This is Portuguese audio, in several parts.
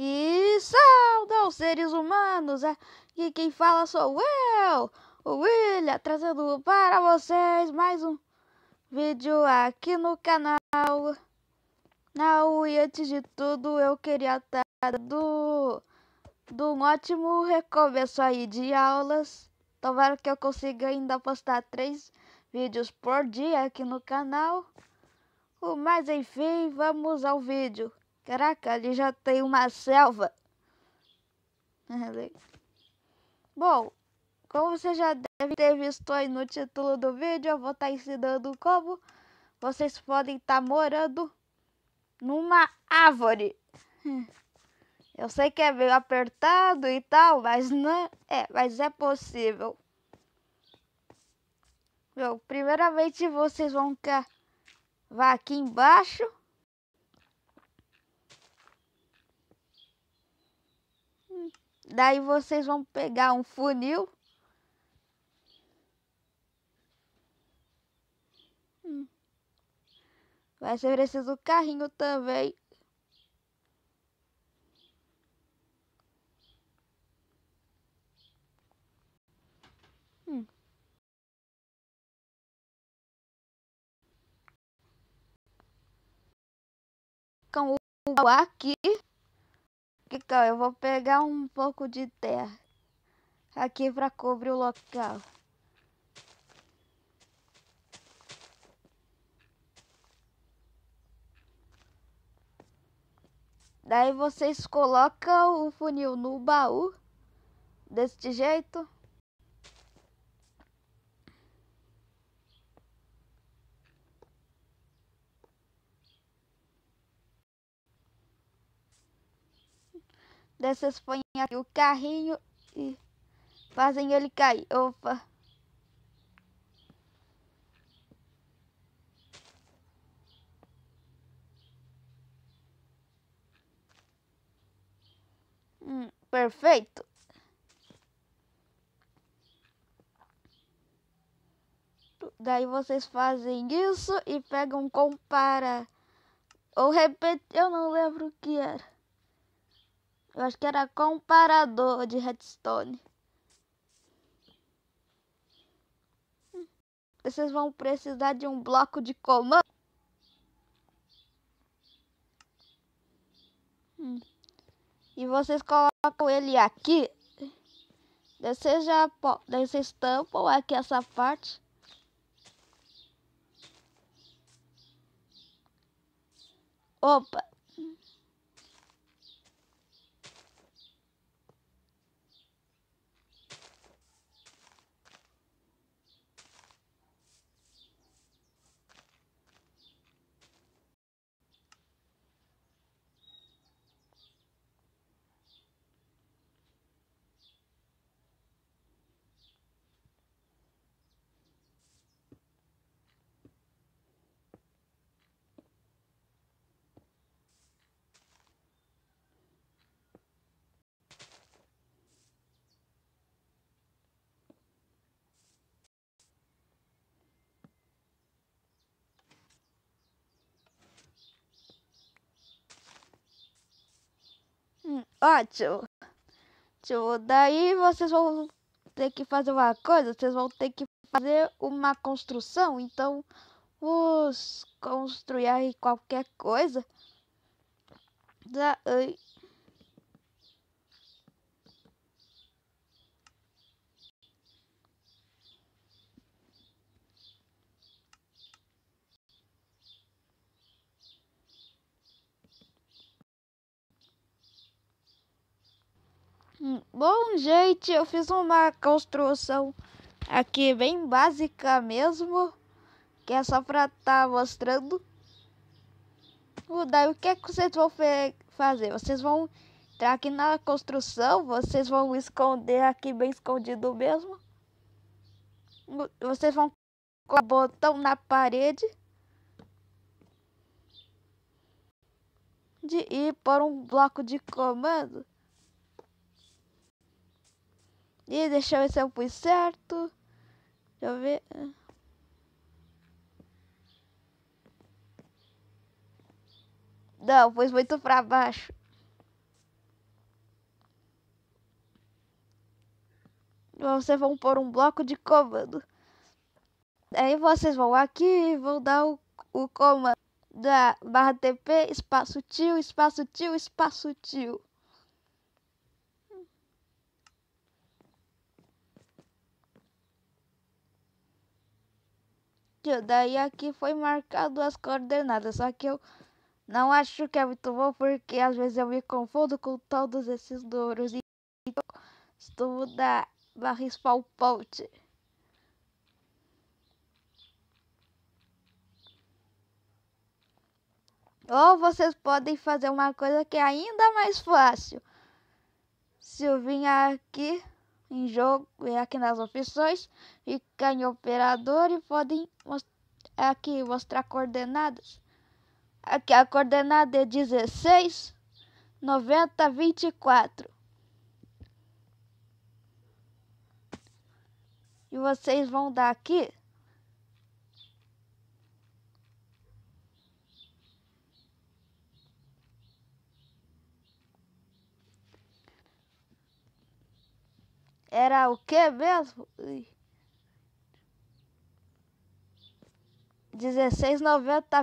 E saudam aos seres humanos! Aqui é, quem fala sou eu, o William, trazendo para vocês mais um vídeo aqui no canal. Não, e antes de tudo eu queria estar do, do um ótimo recomeço aí de aulas. Tomara que eu consiga ainda postar três vídeos por dia aqui no canal. Mas enfim, vamos ao vídeo. Caraca, ali já tem uma selva. Bom, como você já deve ter visto aí no título do vídeo, eu vou estar tá ensinando como vocês podem estar tá morando numa árvore. Eu sei que é meio apertado e tal, mas não é, mas é possível. Bom, primeiramente vocês vão vá aqui embaixo. Daí vocês vão pegar um funil. Hum. Vai ser preciso o carrinho também. Hum. Com o aqui. Então, eu vou pegar um pouco de terra aqui para cobrir o local. Daí vocês colocam o funil no baú deste jeito. dessas põem aqui o carrinho e fazem ele cair. Opa! Hum, perfeito. Daí vocês fazem isso e pegam compara Ou repetir, eu não lembro o que era. Eu acho que era comparador de redstone. Vocês vão precisar de um bloco de comando. Hum. E vocês colocam ele aqui. vocês já estampam vocês aqui é essa parte. Opa, Ótimo. Ótimo. Daí vocês vão ter que fazer uma coisa, vocês vão ter que fazer uma construção. Então, os construir qualquer coisa. Da, Hum, bom, gente, eu fiz uma construção aqui bem básica mesmo, que é só pra estar tá mostrando. Daí o que, é que vocês vão fazer? Vocês vão entrar aqui na construção, vocês vão esconder aqui bem escondido mesmo. Vocês vão colocar botão na parede. De, e pôr um bloco de comando. E deixa eu ver se eu certo. Deixa eu ver. Não, pus muito pra baixo. Vocês vão pôr um bloco de comando. Aí vocês vão aqui e vão dar o, o comando da barra TP, espaço tio, espaço tio, espaço tio. Tio, daí aqui foi marcado as coordenadas, só que eu não acho que é muito bom porque às vezes eu me confundo com todos esses números e estou da barra spawn point. Ou vocês podem fazer uma coisa que é ainda mais fácil. Se eu vim aqui em jogo e é aqui nas opções, fica em operador e podem é aqui mostrar coordenadas. Aqui a coordenada é 16, 90, 24. E vocês vão dar aqui Era o que mesmo?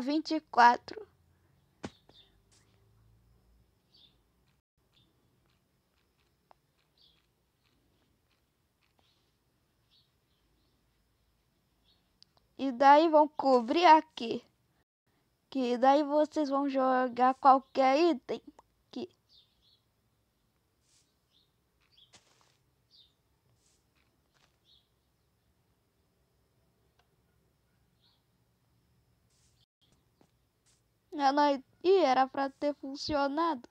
vinte e quatro E daí vão cobrir aqui. Que daí vocês vão jogar qualquer item. Ela... E era para ter funcionado.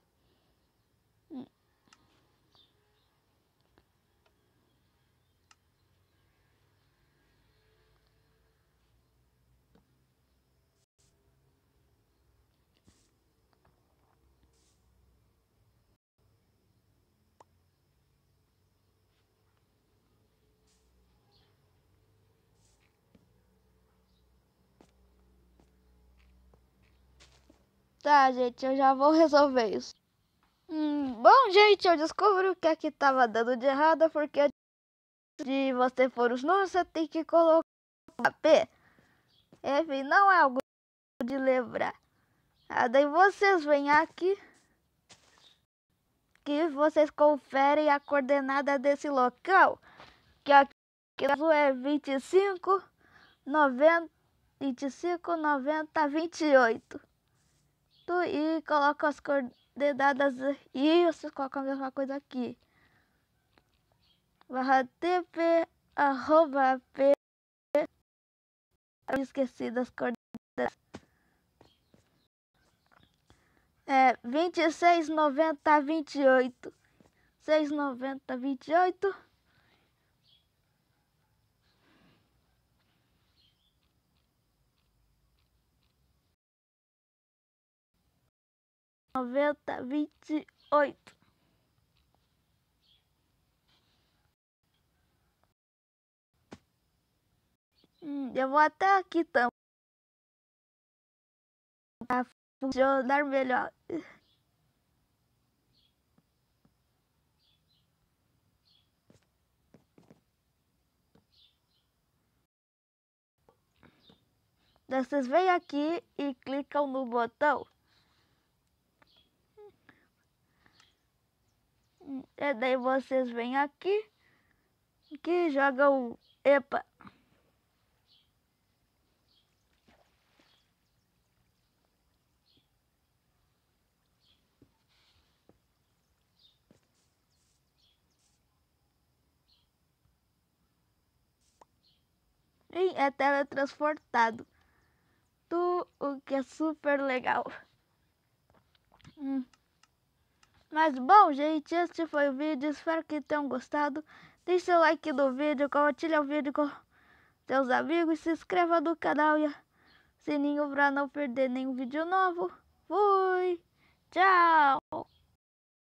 Tá, gente, eu já vou resolver isso. Hum, bom, gente, eu descobri o que aqui é tava dando de errado, porque de você for os números, você tem que colocar P. Enfim, não é algo de lembrar. Ah, daí vocês vêm aqui que vocês conferem a coordenada desse local, que aqui é 25, 90, 25, 90, 28 ponto e coloco as coordenadas e vocês coloca a mesma coisa aqui. Barra tp arroba p esqueci das coordenadas. É 269028. 28. noventa, vinte e oito. Hum, eu vou até aqui também. Pra funcionar melhor. Então, vocês vêm aqui e clicam no botão E é, daí vocês vêm aqui, que joga o... Epa! é teletransportado. Tu, o que é super legal. Hum. Mas bom, gente, este foi o vídeo. Espero que tenham gostado. Deixe seu like no vídeo, compartilhe o vídeo com seus amigos, se inscreva no canal e sininho para não perder nenhum vídeo novo. Fui! Tchau!